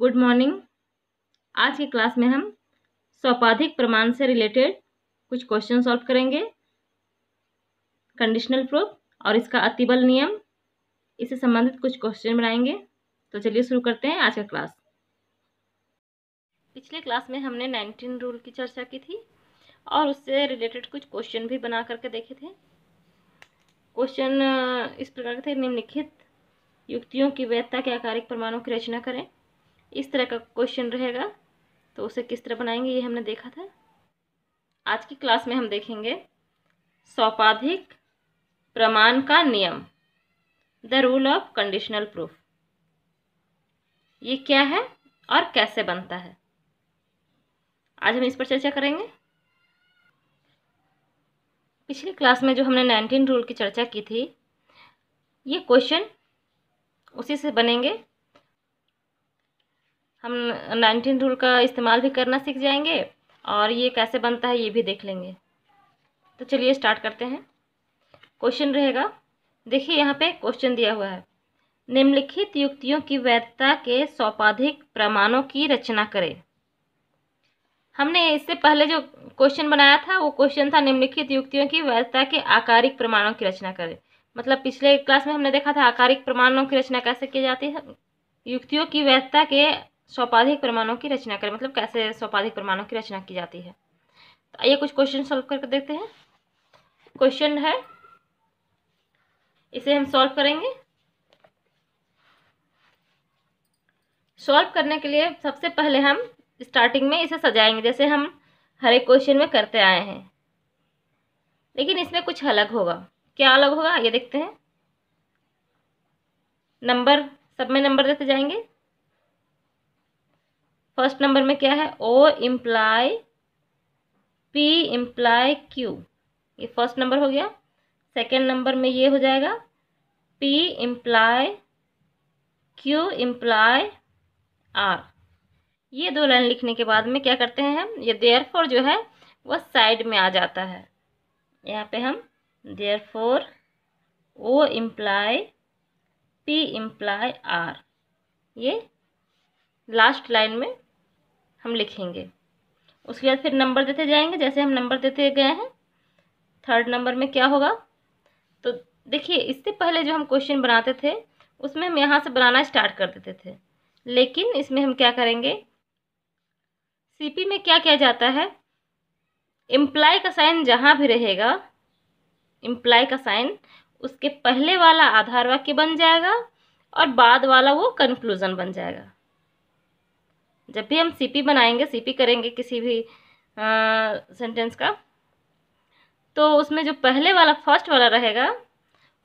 good morning आज की class में हम स्वपाधिक प्रमाण से रिलेटेड कुछ क्वेश्चन सॉल्व करेंगे कंडीशनल प्रूफ और इसका अतिबल नियम इससे संबंधित कुछ क्वेश्चन बनाएंगे तो चलिए शुरू करते हैं आज का क्लास पिछले क्लास में हमने नाइनटीन रूल की चर्चा की थी और उससे रिलेटेड कुछ क्वेश्चन भी बना करके देखे थे क्वेश्चन इस प्रकार के थे निम्नलिखित युक्तियों की वैधता के आकारिक प्रमाणों की रचना करें इस तरह का क्वेश्चन रहेगा तो उसे किस तरह बनाएंगे ये हमने देखा था आज की क्लास में हम देखेंगे सौपाधिक प्रमाण का नियम the rule of conditional proof ये क्या है और कैसे बनता है आज हम इस पर चर्चा करेंगे पिछली क्लास में जो हमने नाइनटीन रूल की चर्चा की थी ये क्वेश्चन उसी से बनेंगे हम नाइनटीन रूल का इस्तेमाल भी करना सीख जाएंगे और ये कैसे बनता है ये भी देख लेंगे तो चलिए स्टार्ट करते हैं क्वेश्चन रहेगा देखिए यहाँ पे क्वेश्चन दिया हुआ है निम्नलिखित युक्तियों की वैधता के सौपाधिक प्रमाणों की रचना करें हमने इससे पहले जो क्वेश्चन बनाया था वो क्वेश्चन था निम्नलिखित युक्तियों की वैधता के आकारिक प्रमाणों की रचना करें मतलब पिछले क्लास में हमने देखा था आकारिक प्रमाणों की रचना कैसे की जाती है युक्तियों की वैधता के स्वपाधिक परमाणुओं की रचना करें मतलब कैसे स्वापाधिक परमाणुओं की रचना की जाती है तो आइए कुछ क्वेश्चन सॉल्व करके देखते हैं क्वेश्चन है इसे हम सॉल्व करेंगे सॉल्व करने के लिए सबसे पहले हम स्टार्टिंग में इसे सजाएंगे जैसे हम हर एक क्वेश्चन में करते आए हैं लेकिन इसमें कुछ अलग होगा क्या अलग होगा ये देखते हैं नंबर सब में नंबर देते जाएंगे फर्स्ट नंबर में क्या है O imply P imply Q ये फर्स्ट नंबर हो गया सेकेंड नंबर में ये हो जाएगा P imply Q imply R ये दो लाइन लिखने के बाद में क्या करते हैं हम ये देयर फोर जो है वह साइड में आ जाता है यहाँ पे हम therefore O imply P imply R ये लास्ट लाइन में हम लिखेंगे उसके बाद फिर नंबर देते जाएंगे जैसे हम नंबर देते गए हैं थर्ड नंबर में क्या होगा तो देखिए इससे पहले जो हम क्वेश्चन बनाते थे उसमें हम यहाँ से बनाना स्टार्ट कर देते थे लेकिन इसमें हम क्या करेंगे सीपी में क्या किया जाता है इम्प्लाई का साइन जहाँ भी रहेगा इम्प्लाई का साइन उसके पहले वाला आधार वाक्य बन जाएगा और बाद वाला वो कंक्लूज़न बन जाएगा जब भी हम सीपी बनाएंगे सीपी करेंगे किसी भी सेंटेंस का तो उसमें जो पहले वाला फर्स्ट वाला रहेगा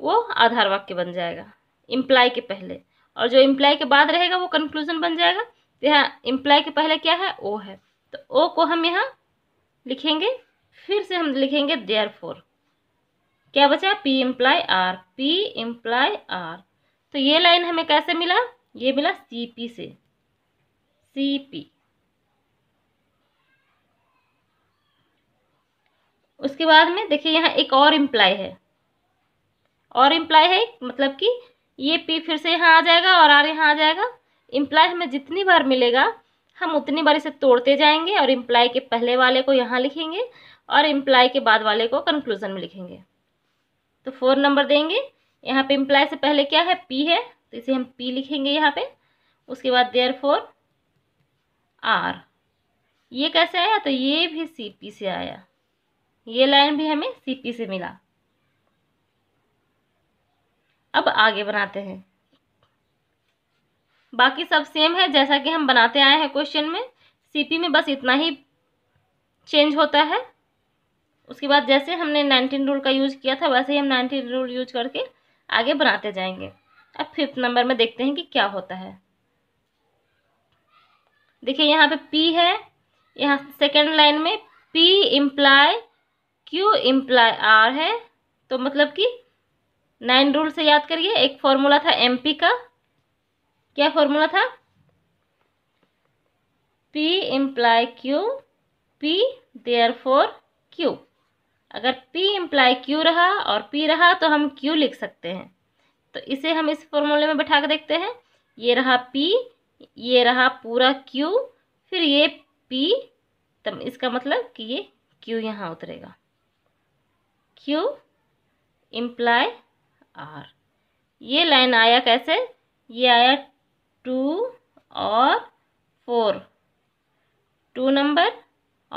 वो आधार वाक्य बन जाएगा इम्प्लाई के पहले और जो इम्प्लाई के बाद रहेगा वो कंक्लूजन बन जाएगा तो यहाँ इम्प्लाई के पहले क्या है ओ है तो ओ को हम यहाँ लिखेंगे फिर से हम लिखेंगे देयर फोर क्या बचा P imply R P imply R तो ये लाइन हमें कैसे मिला ये मिला सी पी से पी उसके बाद में देखिए यहाँ एक और इम्प्लाय है और इम्प्लाय है मतलब कि ये पी फिर से यहाँ आ जाएगा और आर यहाँ आ जाएगा इम्प्लाय हमें जितनी बार मिलेगा हम उतनी बार इसे तोड़ते जाएंगे और इम्प्लाय के पहले वाले को यहाँ लिखेंगे और इम्प्लाय के बाद वाले को कंक्लूजन में लिखेंगे तो फोर नंबर देंगे यहाँ पे इम्प्लाय से पहले क्या है पी है तो इसे हम पी लिखेंगे यहाँ पे उसके बाद देयर फोर आर ये कैसे आया तो ये भी सी पी से आया ये लाइन भी हमें सी पी से मिला अब आगे बनाते हैं बाकी सब सेम है जैसा कि हम बनाते आए हैं क्वेश्चन में सीपी में बस इतना ही चेंज होता है उसके बाद जैसे हमने नाइनटीन रूल का यूज़ किया था वैसे ही हम नाइनटीन रूल यूज करके आगे बनाते जाएंगे अब फिफ्थ नंबर में देखते हैं कि क्या होता है देखिए यहाँ पे पी है यहाँ सेकेंड लाइन में P imply Q imply R है तो मतलब कि नाइन रूल से याद करिए एक फॉर्मूला था MP का क्या फॉर्मूला था P imply Q P therefore Q अगर पी इम्प्लाय क्यू रहा और पी रहा तो हम क्यू लिख सकते हैं तो इसे हम इस फॉर्मूले में बैठा के देखते हैं ये रहा पी ये रहा पूरा Q फिर ये P तब इसका मतलब कि ये Q यहाँ उतरेगा Q इम्प्लाई R ये लाइन आया कैसे ये आया टू और फोर टू नंबर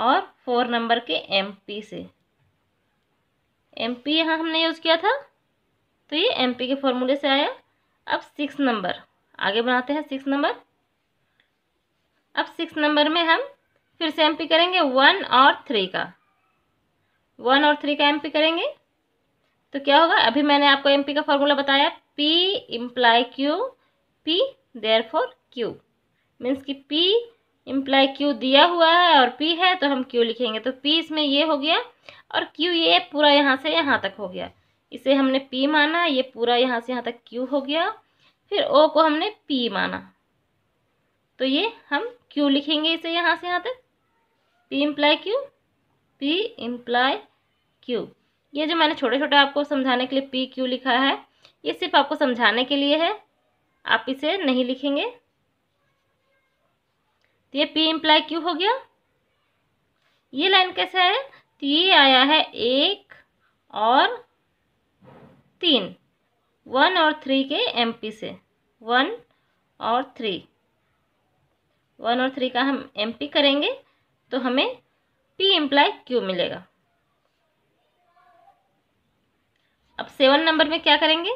और फोर नंबर के एम पी से एम पी यहाँ हमने यूज़ किया था तो ये एम पी के फॉर्मूले से आया अब सिक्स नंबर आगे बनाते हैं सिक्स नंबर अब सिक्स नंबर में हम फिर से एम पी करेंगे वन और थ्री का वन और थ्री का एम पी करेंगे तो क्या होगा अभी मैंने आपको एम पी का फॉर्मूला बताया P imply Q P therefore Q means कि पी इम्प्लाई क्यू दिया हुआ है और पी है तो हम क्यू लिखेंगे तो पी इसमें ये हो गया और क्यू ये पूरा यहाँ से यहाँ तक हो गया इसे हमने पी माना ये पूरा यहाँ से यहाँ तक क्यू हो गया फिर ओ को हमने पी माना तो ये हम Q लिखेंगे इसे यहाँ से यहाँ तक P imply Q P imply Q ये जो मैंने छोटे छोटे आपको समझाने के लिए पी क्यू लिखा है ये सिर्फ आपको समझाने के लिए है आप इसे नहीं लिखेंगे तो ये पी इम्प्लाई क्यू हो गया ये लाइन कैसे है तो ये आया है एक और तीन वन और थ्री के पी से वन और थ्री वन और थ्री का हम एम पी करेंगे तो हमें पी एम्प्लाई क्यू मिलेगा अब सेवन नंबर में क्या करेंगे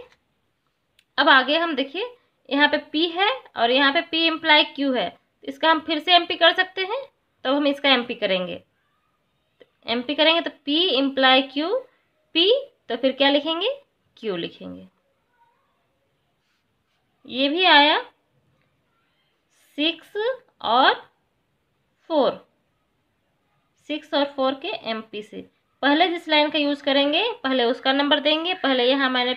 अब आगे हम देखिए यहाँ पे पी है और यहाँ पे पी एम्प्लाई क्यू है तो इसका हम फिर से एम पी कर सकते हैं तब तो हम इसका एम पी करेंगे एम पी करेंगे तो पी एम्प्लाय क्यू पी तो फिर क्या लिखेंगे क्यू लिखेंगे ये भी आया सिक्स और फोर सिक्स और फोर के एम पी से पहले जिस लाइन का यूज़ करेंगे पहले उसका नंबर देंगे पहले यहाँ मैंने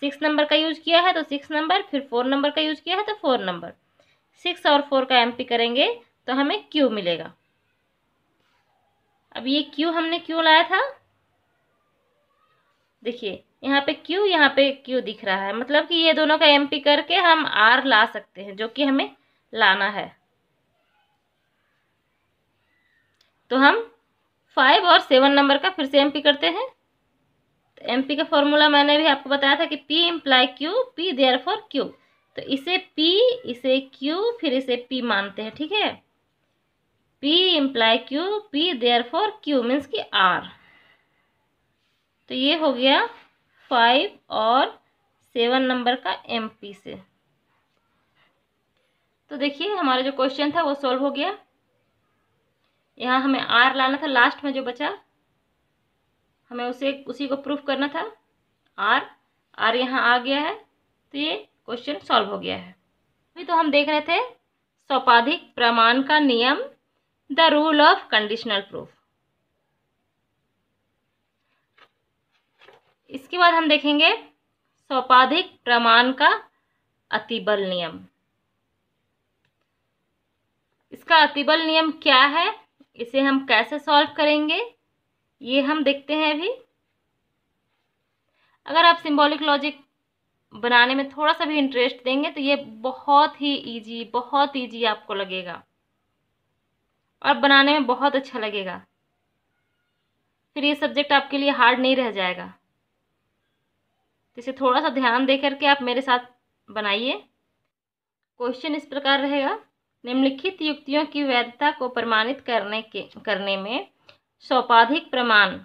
सिक्स नंबर का यूज़ किया है तो सिक्स नंबर फिर फोर नंबर का यूज़ किया है तो फोर नंबर सिक्स और फोर का एम पी करेंगे तो हमें क्यू मिलेगा अब ये क्यू हमने क्यों लाया था देखिए यहाँ पे क्यू यहाँ पे क्यू दिख रहा है मतलब कि ये दोनों का एम पी करके हम आर ला सकते हैं जो कि हमें लाना है तो हम फाइव और सेवन नंबर का फिर से एम पी करते हैं तो एम पी का फॉर्मूला मैंने भी आपको बताया था कि P imply Q P therefore Q तो इसे पी इसे क्यू फिर इसे पी मानते हैं ठीक है P imply Q P therefore Q means कि आर तो ये हो गया फाइव और सेवन नंबर का एम पी से तो देखिए हमारा जो क्वेश्चन था वो सॉल्व हो गया यहाँ हमें आर लाना था लास्ट में जो बचा हमें उसे उसी को प्रूफ करना था आर आर यहाँ आ गया है तो ये क्वेश्चन सॉल्व हो गया है अभी तो हम देख रहे थे सौपाधिक प्रमाण का नियम the rule of conditional proof इसके बाद हम देखेंगे सौपाधिक प्रमाण का अतिबल नियम इसका अतिबल नियम क्या है इसे हम कैसे सॉल्व करेंगे ये हम देखते हैं अभी अगर आप सिंबॉलिक लॉजिक बनाने में थोड़ा सा भी इंटरेस्ट देंगे तो ये बहुत ही इजी बहुत इजी आपको लगेगा और बनाने में बहुत अच्छा लगेगा फिर ये सब्जेक्ट आपके लिए हार्ड नहीं रह जाएगा तो इसे थोड़ा सा ध्यान दे करके आप मेरे साथ बनाइए क्वेश्चन इस प्रकार रहेगा निम्नलिखित युक्तियों की वैधता को प्रमाणित करने के करने में सौपाधिक प्रमाण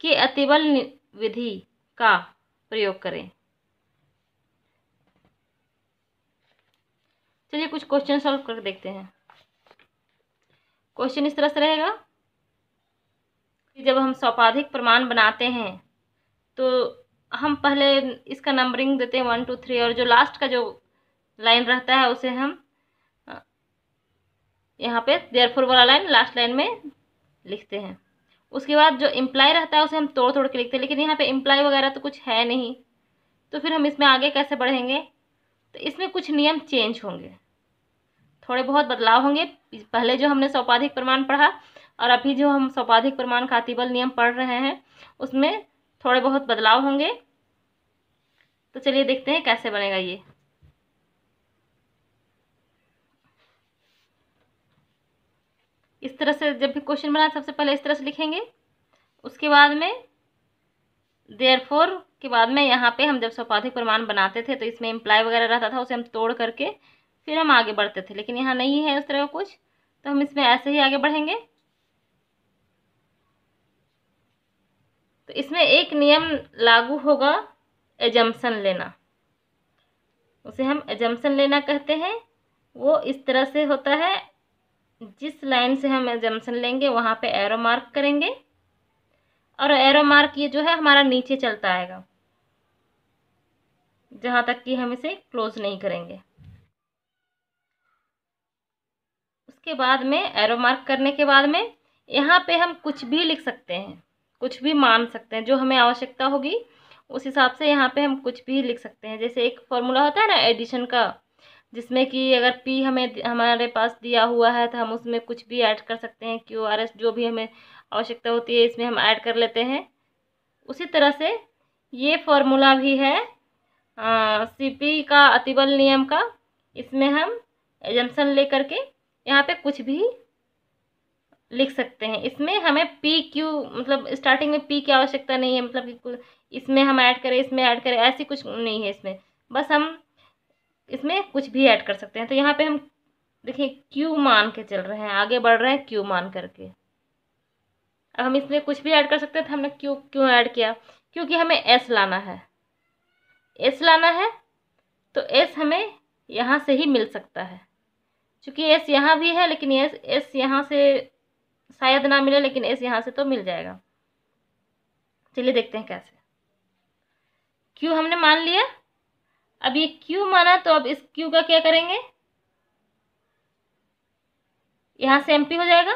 की अतिबल विधि का प्रयोग करें चलिए कुछ क्वेश्चन सॉल्व कर देखते हैं क्वेश्चन इस तरह से रहेगा कि जब हम सौपाधिक प्रमाण बनाते हैं तो हम पहले इसका नंबरिंग देते हैं वन टू थ्री और जो लास्ट का जो लाइन रहता है उसे हम यहाँ पे देयरफोर वाला लाइन लास्ट लाइन में लिखते हैं उसके बाद जो इम्प्लाई रहता है उसे हम तोड़ तोड़ के लिखते हैं लेकिन यहाँ पे इम्प्लाई वगैरह तो कुछ है नहीं तो फिर हम इसमें आगे कैसे बढ़ेंगे तो इसमें कुछ नियम चेंज होंगे थोड़े बहुत बदलाव होंगे पहले जो हमने सौपाधिक प्रमाण पढ़ा और अभी जो हम सौपाधिक प्रमाण खातिबल नियम पढ़ रहे हैं उसमें थोड़े बहुत बदलाव होंगे तो चलिए देखते हैं कैसे बनेगा ये इस तरह से जब भी क्वेश्चन बना सबसे पहले इस तरह से लिखेंगे उसके बाद में देयर फोर के बाद में यहाँ पे हम जब सौपाधिक प्रमाण बनाते थे तो इसमें इम्प्लाई वगैरह रहता था उसे हम तोड़ करके फिर हम आगे बढ़ते थे लेकिन यहाँ नहीं है उस तरह का कुछ तो हम इसमें ऐसे ही आगे बढ़ेंगे तो इसमें एक नियम लागू होगा एजम्सन लेना उसे हम एजम्पन लेना कहते हैं वो इस तरह से होता है जिस लाइन से हम जम्सन लेंगे वहाँ पे एरो मार्क करेंगे और एरो मार्क ये जो है हमारा नीचे चलता आएगा जहाँ तक कि हम इसे क्लोज नहीं करेंगे उसके बाद में एरो मार्क करने के बाद में यहाँ पे हम कुछ भी लिख सकते हैं कुछ भी मान सकते हैं जो हमें आवश्यकता होगी उस हिसाब से यहाँ पे हम कुछ भी लिख सकते हैं जैसे एक फॉर्मूला होता है ना एडिशन का जिसमें कि अगर पी हमें हमारे पास दिया हुआ है तो हम उसमें कुछ भी ऐड कर सकते हैं क्यू आर एस जो भी हमें आवश्यकता होती है इसमें हम ऐड कर लेते हैं उसी तरह से ये फॉर्मूला भी है सी पी का अतिबल नियम का इसमें हम एजम्सन ले करके यहाँ पे कुछ भी लिख सकते हैं इसमें हमें पी क्यू मतलब स्टार्टिंग में पी की आवश्यकता नहीं है मतलब इसमें हम ऐड करें इसमें ऐड करें ऐसी कुछ नहीं है इसमें बस हम इसमें कुछ भी ऐड कर सकते हैं तो यहाँ पे हम देखिए क्यू मान के चल रहे हैं आगे बढ़ रहे हैं क्यू मान करके अब हम इसमें कुछ भी ऐड कर सकते हैं तो हमने क्यू क्यों ऐड किया क्योंकि हमें एस लाना है एस लाना है तो एस हमें यहाँ से ही मिल सकता है क्योंकि एस यहाँ भी है लेकिन एस एस यहाँ से शायद ना मिले लेकिन एस यहाँ से तो मिल जाएगा चलिए देखते हैं कैसे क्यू हमने मान लिया अब ये क्यू माना तो अब इस क्यू का क्या करेंगे यहाँ से एम पी हो जाएगा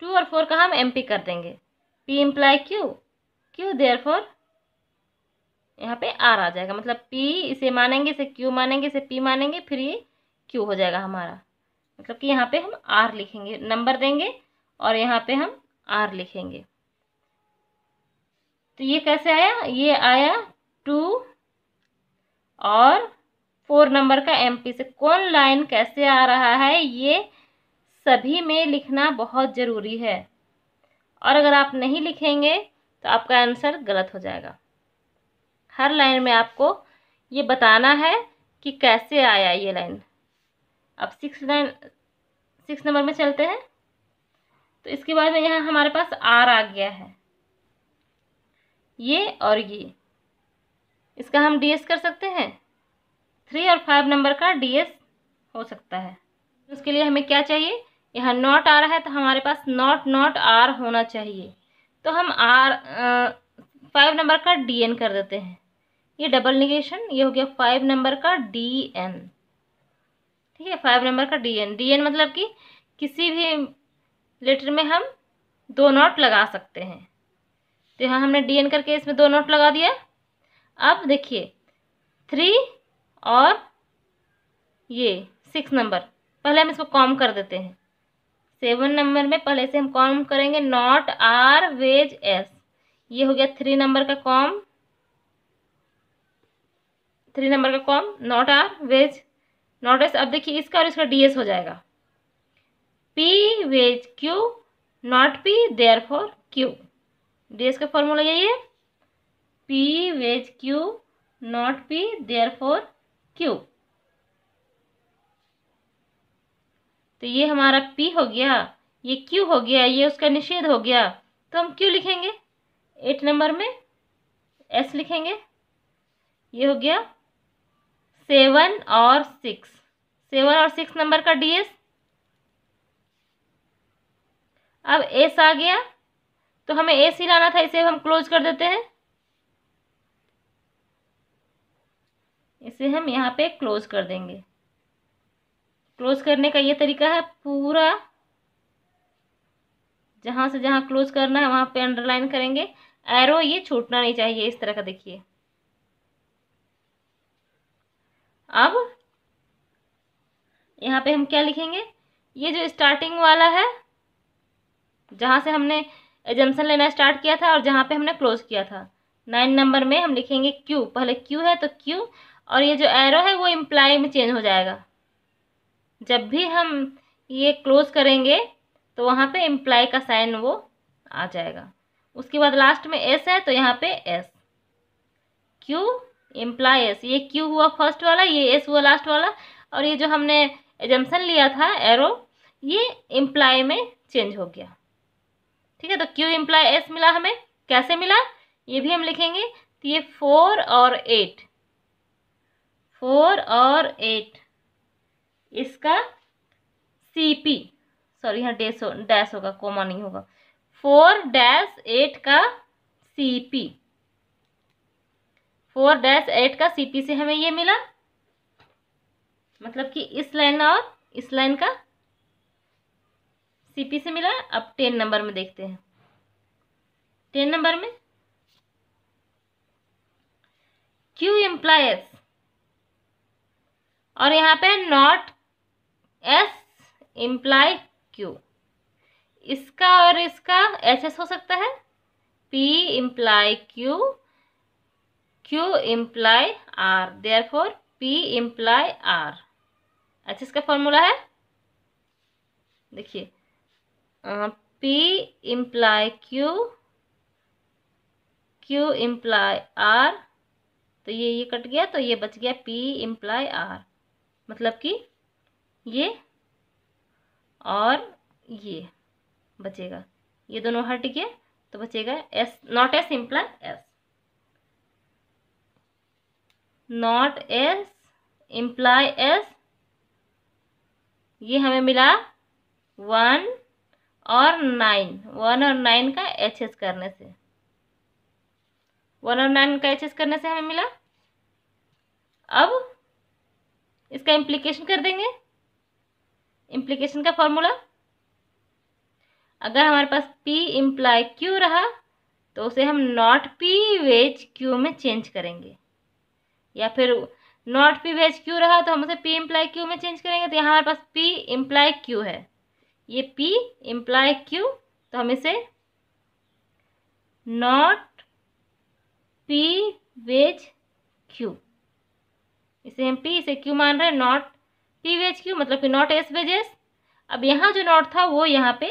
टू और फोर का हम एम पी कर देंगे P imply Q Q therefore यहाँ पे आर आ जाएगा मतलब पी इसे मानेंगे इसे क्यू मानेंगे इसे पी मानेंगे फिर ये क्यू हो जाएगा हमारा मतलब कि यहाँ पे हम आर लिखेंगे नंबर देंगे और यहाँ पे हम आर लिखेंगे तो ये कैसे आया ये आया टू और फोर नंबर का पी से कौन लाइन कैसे आ रहा है ये सभी में लिखना बहुत ज़रूरी है और अगर आप नहीं लिखेंगे तो आपका आंसर गलत हो जाएगा हर लाइन में आपको ये बताना है कि कैसे आया ये लाइन अब सिक्स लाइन सिक्स नंबर में चलते हैं तो इसके बाद में यहाँ हमारे पास आर आ गया है ये और ये इसका हम डी कर सकते हैं थ्री और फाइव नंबर का डी हो सकता है उसके लिए हमें क्या चाहिए यहाँ नॉट आ रहा है तो हमारे पास नॉट नॉट आर होना चाहिए तो हम आर फाइव नंबर का डी एन कर देते हैं ये डबल निगेशन ये हो गया फाइव नंबर का डी एन ठीक है फाइव नंबर का डी एन डी एन मतलब कि किसी भी लेटर में हम दो नोट लगा सकते हैं तो यहाँ हमने डी एन करके इसमें दो नोट लगा दिया अब देखिए थ्री और ये सिक्स नंबर पहले हम इसको कॉम कर देते हैं सेवन नंबर में पहले से हम कॉम करेंगे नॉट आर वेज एस ये हो गया थ्री नंबर का कॉम थ्री नंबर का com not R wedge not S अब देखिए इसका और इसका डी एस हो जाएगा P wedge Q not P therefore Q D S का फॉर्मूला यही है P wedge Q not P therefore Q तो ये हमारा पी हो गया ये क्यू हो गया ये उसका निषेध हो गया तो हम क्यू लिखेंगे एट नंबर में एस लिखेंगे ये हो गया सेवन और सिक्स सेवन और सिक्स नंबर का डीएस अब एस आ गया तो हमें एस ही लाना था इसे हम क्लोज कर देते हैं इसे हम यहाँ पे क्लोज़ कर देंगे क्लोज़ करने का ये तरीका है पूरा जहाँ से जहाँ क्लोज करना है वहाँ पे अंडरलाइन करेंगे एरो ये छूटना नहीं चाहिए इस तरह का देखिए अब यहाँ पे हम क्या लिखेंगे ये जो स्टार्टिंग वाला है जहाँ से हमने एजेंशन लेना स्टार्ट किया था और जहाँ पे हमने क्लोज किया था नाइन नंबर में हम लिखेंगे क्यू पहले क्यू है तो क्यू और ये जो एरो है वो इम्प्लाई में चेंज हो जाएगा जब भी हम ये क्लोज करेंगे तो वहाँ पे इम्प्लाई का साइन वो आ जाएगा उसके बाद लास्ट में एस है तो यहाँ पे एस क्यू इम्प्लाई एस ये क्यू हुआ फर्स्ट वाला ये एस हुआ लास्ट वाला और ये जो हमने एजम्सन लिया था एरो ये इम्प्लाई में चेंज हो गया ठीक है तो क्यू इम्प्लाई एस मिला हमें कैसे मिला ये भी हम लिखेंगे तो ये फोर और एट फोर और एट इसका सी पी सॉरी यहाँ डैश हो, डैश होगा कोमा नहीं होगा फोर डैश एट का C P four dash eight का सी पी से हमें ये मिला मतलब कि इस लाइन और इस लाइन का सी पी से मिला अब टेन नंबर में देखते हैं टेन नंबर में क्यू एम्प्लायस और यहाँ पे नॉट एस इम्प्लाई क्यू इसका और इसका एच एस हो सकता है P imply Q Q imply R therefore P imply R अच्छा इसका फॉर्मूला है देखिए P imply Q Q imply R तो ये ये कट गया तो ये बच गया पी इम्प्लाई आर मतलब कि ये और ये बचेगा ये दोनों हट गए तो बचेगा S not S imply S not S imply S ये हमें मिला वन और नाइन वन और नाइन का एच एस करने से वन और नाइन का एच एस करने से हमें मिला अब इसका इम्प्लीकेशन कर देंगे इम्प्लीकेशन का फॉर्मूला अगर हमारे पास P इम्प्लाई Q रहा तो उसे हम नॉट P वेज Q में चेंज करेंगे या फिर नॉट P वेज Q रहा तो हम उसे P इम्प्लाई Q में चेंज करेंगे तो यहाँ हमारे पास P इम्प्लाई Q है ये P इम्प्लाई Q तो हम इसे नॉट P वेज Q इसे हम पी इसे क्यू मान रहे हैं नॉट पी वेज क्यू मतलब कि नॉट एस वेज एस अब यहाँ जो नॉट था वो यहाँ पे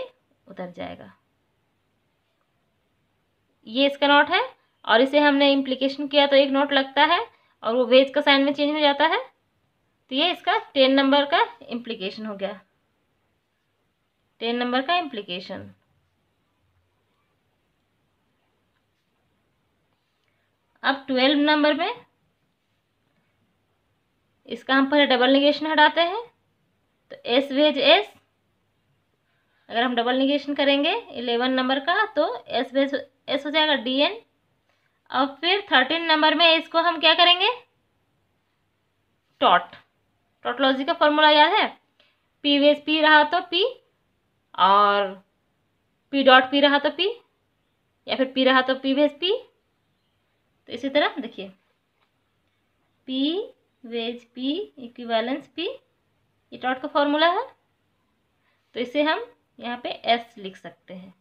उतर जाएगा ये इसका नॉट है और इसे हमने इम्प्लीकेशन किया तो एक नॉट लगता है और वो वेज का साइन में चेंज हो जाता है तो ये इसका टेन नंबर का इम्प्लीकेशन हो गया टेन नंबर का इम्प्लीकेशन अब ट्वेल्व नंबर में इसका हम पहले डबल निगेशन हटाते हैं तो एस वेज एस अगर हम डबल निगेशन करेंगे इलेवन नंबर का तो एस वेज एस हो जाएगा डी एन और फिर थर्टीन नंबर में इसको हम क्या करेंगे टॉट टोटोलॉजी का फॉर्मूला याद है पी वेज पी रहा तो पी और पी डॉट पी रहा तो पी या फिर पी रहा तो पी वेज पी तो इसी तरह देखिए P wedge P equivalence P ये डॉट का फॉर्मूला है तो इसे हम यहाँ पे एस लिख सकते हैं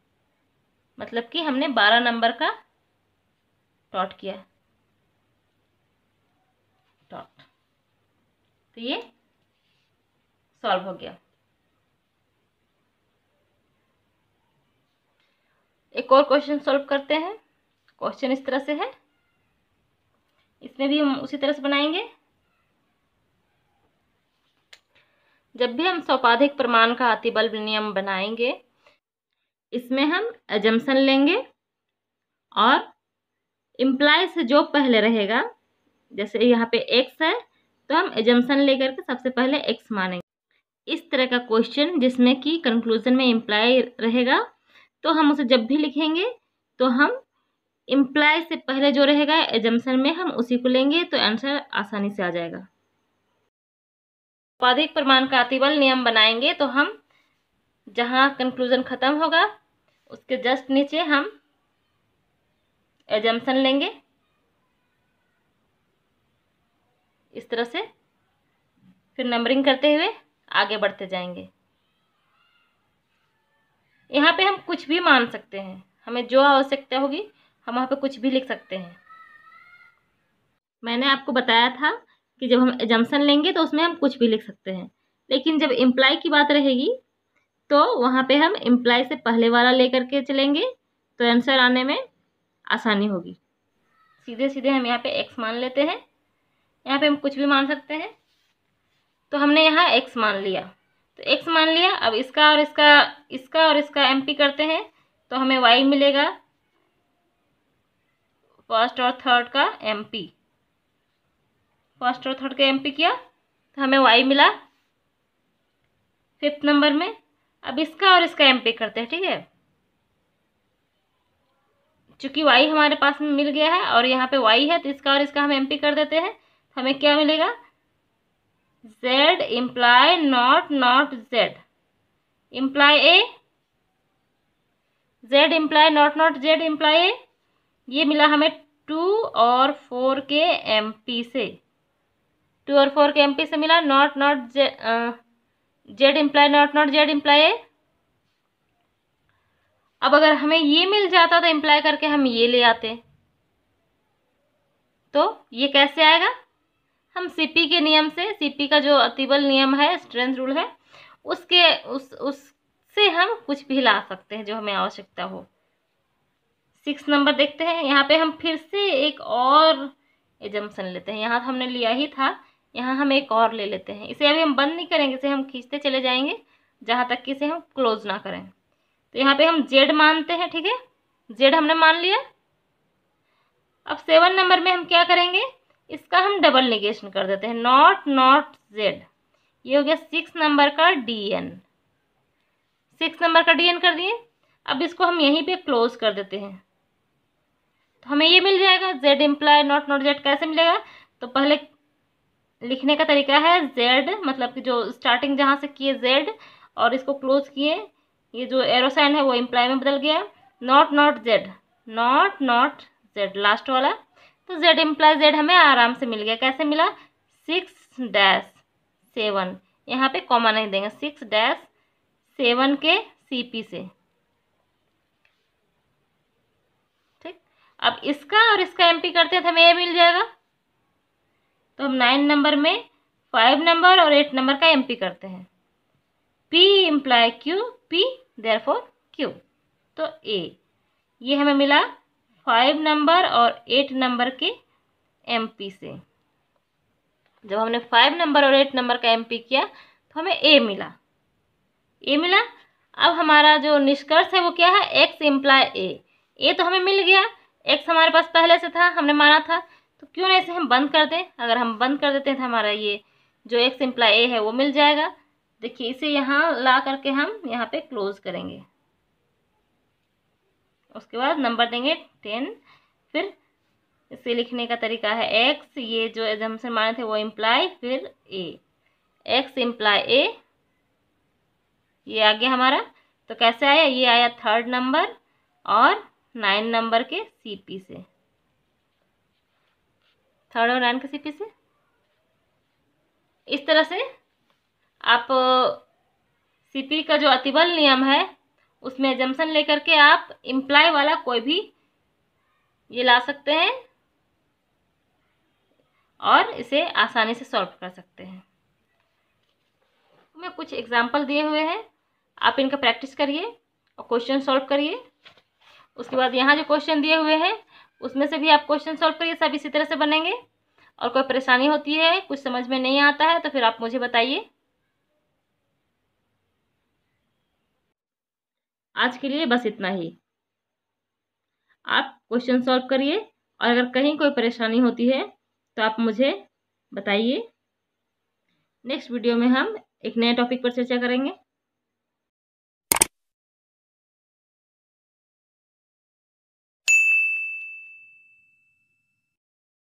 मतलब कि हमने बारह नंबर का डॉट किया डॉट तो ये सॉल्व हो गया एक और क्वेश्चन सॉल्व करते हैं क्वेश्चन इस तरह से है इसमें भी हम उसी तरह से बनाएंगे जब भी हम सौपाधिक प्रमाण का अतिबल नियम बनाएंगे इसमें हम एजम्सन लेंगे और इम्प्लाई से जो पहले रहेगा जैसे यहाँ पे एक्स है तो हम एजम्सन लेकर के सबसे पहले एक्स मानेंगे इस तरह का क्वेश्चन जिसमें कि कंक्लूजन में इम्प्लाई रहेगा तो हम उसे जब भी लिखेंगे तो हम इम्प्लाई से पहले जो रहेगा एजम्सन में हम उसी को लेंगे तो आंसर आसानी से आ जाएगा उपाधिक प्रमाण का अतिबल नियम बनाएंगे तो हम जहाँ कंक्लूजन ख़त्म होगा उसके जस्ट नीचे हम एजम्सन लेंगे इस तरह से फिर नंबरिंग करते हुए आगे बढ़ते जाएंगे यहाँ पे हम कुछ भी मान सकते हैं हमें जो आवश्यकता होगी हम वहाँ पे कुछ भी लिख सकते हैं मैंने आपको बताया था कि जब हम एजम्सन लेंगे तो उसमें हम कुछ भी लिख सकते हैं लेकिन जब इम्प्लाई की बात रहेगी तो वहाँ पे हम इम्प्लाई से पहले वाला ले करके चलेंगे तो आंसर आने में आसानी होगी सीधे सीधे हम यहाँ पे एक्स मान लेते हैं यहाँ पे हम कुछ भी मान सकते हैं तो हमने यहाँ एक्स मान लिया तो एक्स मान लिया अब इसका और इसका इसका और इसका एम करते हैं तो हमें वाई मिलेगा फर्स्ट और थर्ड का एम पी फर्स्ट और थर्ड का एम किया तो हमें वाई मिला फिफ्थ नंबर में अब इसका और इसका एम करते हैं ठीक है चूँकि वाई हमारे पास में मिल गया है और यहाँ पे वाई है तो इसका और इसका हम एम कर देते हैं तो हमें क्या मिलेगा z imply not not z imply A z imply not not z imply A ये मिला हमें टू और फोर के एम से टू और फोर के एम पी से मिला not not Z imply not not Z imply अब अगर हमें ये मिल जाता तो इम्प्लाय करके हम ये ले आते तो ये कैसे आएगा हम सीपी के नियम से सीपी का जो अतिबल नियम है स्ट्रेंथ रूल है उसके उस उससे हम कुछ भी ला सकते हैं जो हमें आवश्यकता हो सिक्स नंबर देखते हैं यहाँ पे हम फिर से एक और एजम्पन लेते हैं यहाँ तो हमने लिया ही था यहाँ हम एक और ले लेते हैं इसे अभी हम बंद नहीं करेंगे इसे हम खींचते चले जाएंगे जहाँ तक कि इसे हम क्लोज ना करें तो यहाँ पे हम जेड मानते हैं ठीक है जेड हमने मान लिया अब सेवन नंबर में हम क्या करेंगे इसका हम डबल निगेशन कर देते हैं नॉट नॉट जेड ये हो गया सिक्स नंबर का डी एन सिक्स नंबर का डी एन कर दिए अब इसको हम यहीं पे क्लोज कर देते हैं तो हमें ये मिल जाएगा Z imply not not Z कैसे मिलेगा तो पहले लिखने का तरीका है जेड मतलब कि जो स्टार्टिंग जहाँ से किए जेड और इसको क्लोज किए ये जो एरोसाइन है वो इम्प्लाय में बदल गया not not Z not not Z last वाला तो जेड इम्प्लाय जेड हमें आराम से मिल गया कैसे मिला सिक्स डैश सेवन यहाँ पे कॉमा नहीं देंगे सिक्स डैश सेवन के पी से ठीक अब इसका और इसका पी करते हैं तो हमें ये मिल जाएगा तो हम नाइन नंबर में फाइव नंबर और एट नंबर का एम पी करते हैं P imply Q P therefore Q तो ए ये हमें मिला फाइव नंबर और एट नंबर के एम पी से जब हमने फाइव नंबर और एट नंबर का एम पी किया तो हमें ए मिला ए मिला अब हमारा जो निष्कर्ष है वो क्या है एक्स इम्प्लाय ए ए तो हमें मिल गया एक्स हमारे पास पहले से था हमने माना था तो क्यों ना इसे हम बंद कर दें अगर हम बंद कर देते हैं तो हमारा ये जो एक्स इम्प्लाई ए है वो मिल जाएगा देखिए इसे यहाँ ला करके हम यहाँ पे क्लोज करेंगे उसके बाद नंबर देंगे टेन फिर इसे लिखने का तरीका है एक्स ये जो एजम्सन माने थे वो इम्प्लाई फिर ए एक्स इम्प्लाई ए ये आ गया हमारा तो कैसे आया ये आया थर्ड नंबर और नाइन नंबर के पी से थर्ड और नाइन के पी से इस तरह से आप सीपी का जो अतिबल नियम है उसमें जम्सन लेकर के आप इम्प्लाय वाला कोई भी ये ला सकते हैं और इसे आसानी से सॉल्व कर सकते हैं मैं कुछ एग्जाम्पल दिए हुए हैं आप इनका प्रैक्टिस करिए और क्वेश्चन सॉल्व करिए उसके बाद यहाँ जो क्वेश्चन दिए हुए हैं उसमें से भी आप क्वेश्चन सॉल्व करिए सब इसी तरह से बनेंगे और कोई परेशानी होती है कुछ समझ में नहीं आता है तो फिर आप मुझे बताइए आज के लिए बस इतना ही आप क्वेश्चन सॉल्व करिए और अगर कहीं कोई परेशानी होती है तो आप मुझे बताइए नेक्स्ट वीडियो में हम एक नए टॉपिक पर चर्चा करेंगे